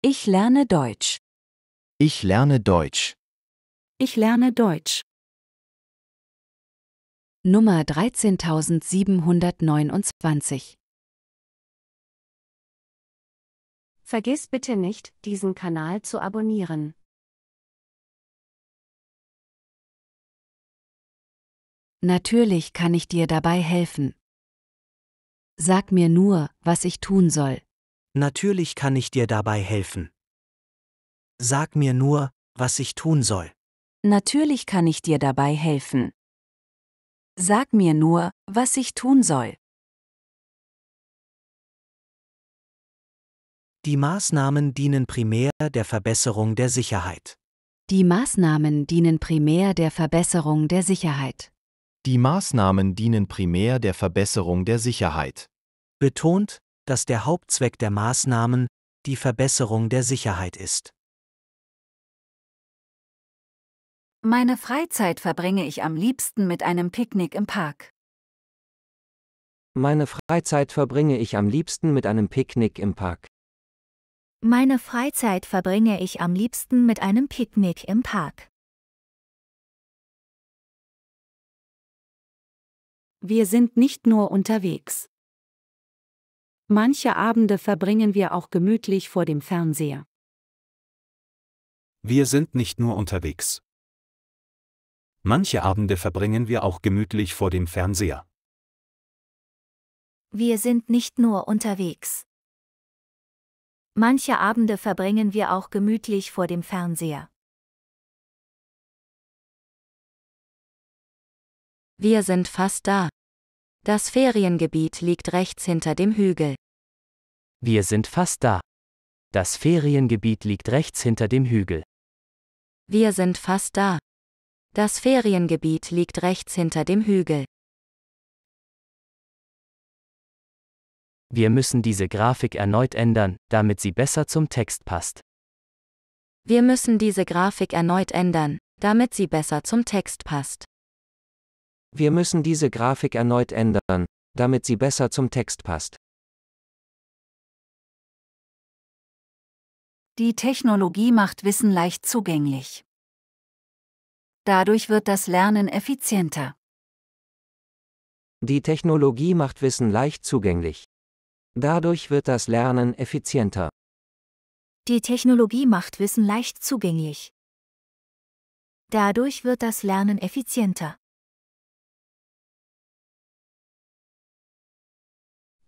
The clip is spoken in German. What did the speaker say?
Ich lerne Deutsch. Ich lerne Deutsch. Ich lerne Deutsch. Nummer 13729. Vergiss bitte nicht, diesen Kanal zu abonnieren. Natürlich kann ich dir dabei helfen. Sag mir nur, was ich tun soll. Natürlich kann ich dir dabei helfen. Sag mir nur, was ich tun soll. Natürlich kann ich dir dabei helfen. Sag mir nur, was ich tun soll. Die Maßnahmen dienen primär der Verbesserung der Sicherheit. Die Maßnahmen dienen primär der Verbesserung der Sicherheit. Die Maßnahmen dienen primär der Verbesserung der Sicherheit. Betont, dass der Hauptzweck der Maßnahmen die Verbesserung der Sicherheit ist. Meine Freizeit verbringe ich am liebsten mit einem Picknick im Park. Meine Freizeit verbringe ich am liebsten mit einem Picknick im Park. Meine Freizeit verbringe ich am liebsten mit einem Picknick im Park. Wir sind nicht nur unterwegs. Manche Abende verbringen wir auch gemütlich vor dem Fernseher. Wir sind nicht nur unterwegs. Manche Abende verbringen wir auch gemütlich vor dem Fernseher. Wir sind nicht nur unterwegs. Manche Abende verbringen wir auch gemütlich vor dem Fernseher. Wir sind fast da. Das Feriengebiet liegt rechts hinter dem Hügel. Wir sind fast da. Das Feriengebiet liegt rechts hinter dem Hügel. Wir sind fast da. Das Feriengebiet liegt rechts hinter dem Hügel. Wir müssen diese Grafik erneut ändern, damit sie besser zum Text passt. Wir müssen diese Grafik erneut ändern, damit sie besser zum Text passt. Wir müssen diese Grafik erneut ändern, damit sie besser zum Text passt. Die Technologie macht Wissen leicht zugänglich. Dadurch wird das Lernen effizienter. Die Technologie macht Wissen leicht zugänglich. Dadurch wird das Lernen effizienter. Die Technologie macht Wissen leicht zugänglich. Dadurch wird das Lernen effizienter.